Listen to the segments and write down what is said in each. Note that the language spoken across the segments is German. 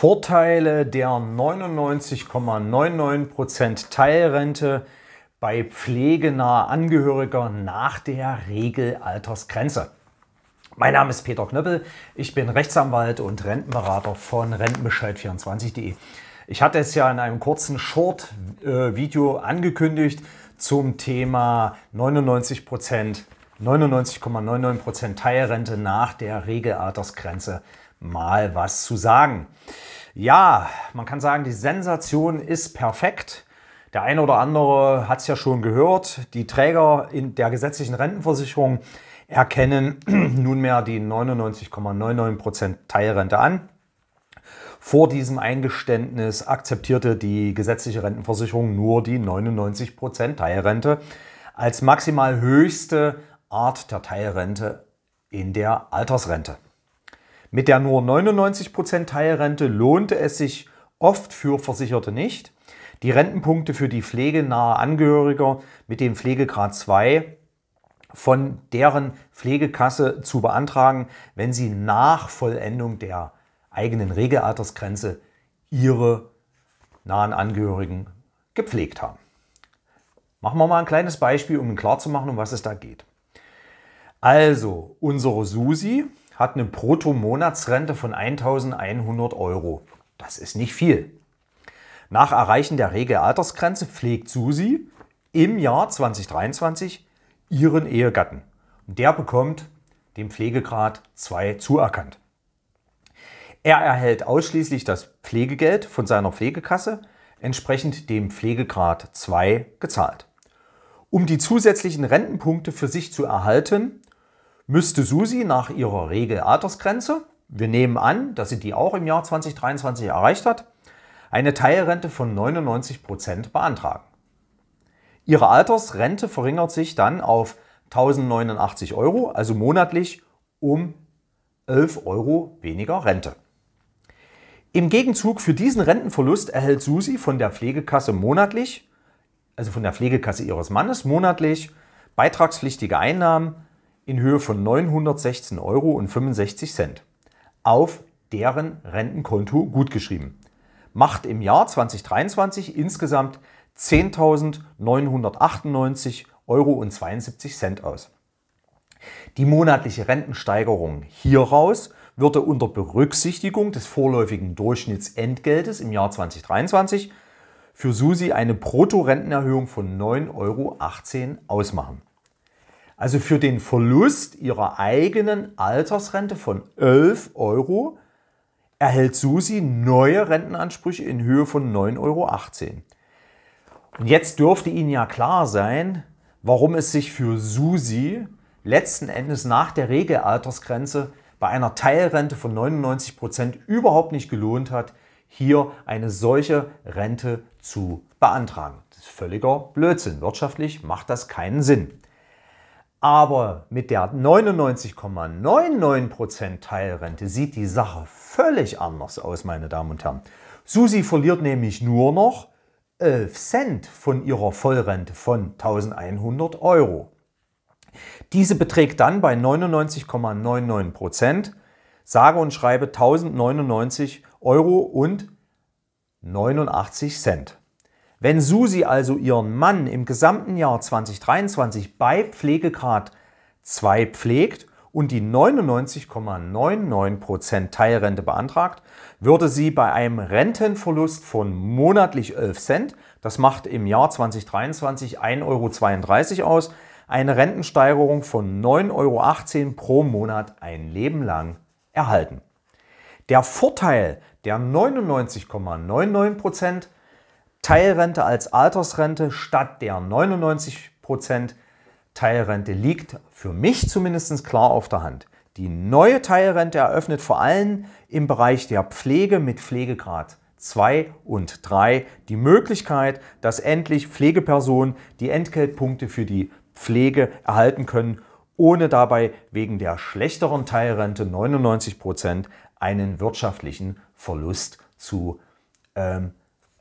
Vorteile der 99,99% Teilrente bei pflegenaher Angehöriger nach der Regelaltersgrenze. Mein Name ist Peter Knöppel, ich bin Rechtsanwalt und Rentenberater von Rentenbescheid24.de. Ich hatte es ja in einem kurzen Short-Video angekündigt zum Thema 99 99,99% Teilrente nach der Regelaltersgrenze mal was zu sagen. Ja, man kann sagen, die Sensation ist perfekt. Der eine oder andere hat es ja schon gehört. Die Träger in der gesetzlichen Rentenversicherung erkennen nunmehr die 99,99% Teilrente an. Vor diesem Eingeständnis akzeptierte die gesetzliche Rentenversicherung nur die 99% Teilrente als maximal höchste Art der Teilrente in der Altersrente. Mit der nur 99% Teilrente lohnte es sich oft für Versicherte nicht. Die Rentenpunkte für die pflegenahe Angehöriger mit dem Pflegegrad 2 von deren Pflegekasse zu beantragen, wenn sie nach Vollendung der eigenen Regelaltersgrenze ihre nahen Angehörigen gepflegt haben. Machen wir mal ein kleines Beispiel, um klarzumachen, um was es da geht. Also, unsere Susi hat eine Brutto-Monatsrente von 1100 Euro. Das ist nicht viel. Nach Erreichen der Regelaltersgrenze pflegt Susi im Jahr 2023 ihren Ehegatten. Und der bekommt den Pflegegrad 2 zuerkannt. Er erhält ausschließlich das Pflegegeld von seiner Pflegekasse, entsprechend dem Pflegegrad 2 gezahlt. Um die zusätzlichen Rentenpunkte für sich zu erhalten, müsste Susi nach ihrer Regelaltersgrenze, wir nehmen an, dass sie die auch im Jahr 2023 erreicht hat, eine Teilrente von 99 Prozent beantragen. Ihre Altersrente verringert sich dann auf 1089 Euro, also monatlich um 11 Euro weniger Rente. Im Gegenzug für diesen Rentenverlust erhält Susi von der Pflegekasse monatlich, also von der Pflegekasse ihres Mannes monatlich, beitragspflichtige Einnahmen in Höhe von 916,65 Euro auf deren Rentenkonto gutgeschrieben. Macht im Jahr 2023 insgesamt 10.998,72 Euro aus. Die monatliche Rentensteigerung hieraus würde unter Berücksichtigung des vorläufigen Durchschnittsentgeltes im Jahr 2023 für Susi eine Bruttorentenerhöhung von 9,18 Euro ausmachen. Also für den Verlust ihrer eigenen Altersrente von 11 Euro erhält Susi neue Rentenansprüche in Höhe von 9,18 Euro. Und jetzt dürfte Ihnen ja klar sein, warum es sich für Susi letzten Endes nach der Regelaltersgrenze bei einer Teilrente von 99% Prozent überhaupt nicht gelohnt hat, hier eine solche Rente zu beantragen. Das ist völliger Blödsinn. Wirtschaftlich macht das keinen Sinn. Aber mit der 99,99% Teilrente sieht die Sache völlig anders aus, meine Damen und Herren. Susi verliert nämlich nur noch 11 Cent von ihrer Vollrente von 1100 Euro. Diese beträgt dann bei 99,99 sage und schreibe 1099 Euro und 89 Cent. Wenn Susi also ihren Mann im gesamten Jahr 2023 bei Pflegegrad 2 pflegt und die 99,99% Teilrente beantragt, würde sie bei einem Rentenverlust von monatlich 11 Cent, das macht im Jahr 2023 1,32 Euro aus, eine Rentensteigerung von 9,18 Euro pro Monat ein Leben lang erhalten. Der Vorteil der 99,99% ,99 Teilrente als Altersrente statt der 99 Teilrente liegt für mich zumindest klar auf der Hand. Die neue Teilrente eröffnet vor allem im Bereich der Pflege mit Pflegegrad 2 und 3 die Möglichkeit, dass endlich Pflegepersonen die Entgeltpunkte für die Pflege erhalten können, ohne dabei wegen der schlechteren Teilrente 99 einen wirtschaftlichen Verlust zu ähm,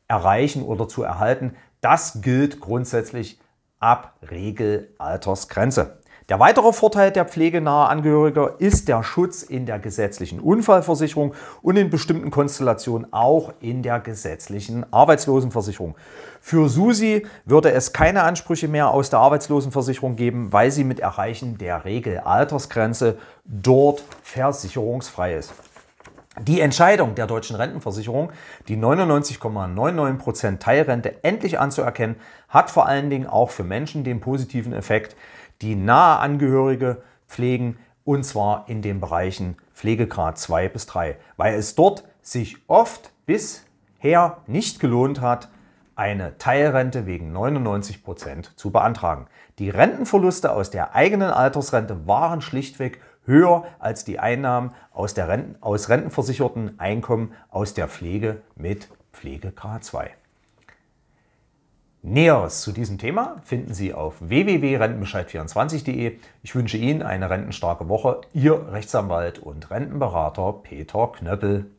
erreichen oder zu erhalten. Das gilt grundsätzlich ab Regelaltersgrenze. Der weitere Vorteil der pflegenahe Angehöriger ist der Schutz in der gesetzlichen Unfallversicherung und in bestimmten Konstellationen auch in der gesetzlichen Arbeitslosenversicherung. Für Susi würde es keine Ansprüche mehr aus der Arbeitslosenversicherung geben, weil sie mit Erreichen der Regelaltersgrenze dort versicherungsfrei ist die Entscheidung der deutschen Rentenversicherung, die 99,99% Teilrente endlich anzuerkennen, hat vor allen Dingen auch für Menschen den positiven Effekt, die nahe Angehörige pflegen, und zwar in den Bereichen Pflegegrad 2 bis 3, weil es dort sich oft bisher nicht gelohnt hat, eine Teilrente wegen 99 Prozent zu beantragen. Die Rentenverluste aus der eigenen Altersrente waren schlichtweg höher als die Einnahmen aus, der Renten, aus rentenversicherten Einkommen aus der Pflege mit Pflegegrad 2. Näheres zu diesem Thema finden Sie auf www.rentenbescheid24.de. Ich wünsche Ihnen eine rentenstarke Woche. Ihr Rechtsanwalt und Rentenberater Peter Knöppel.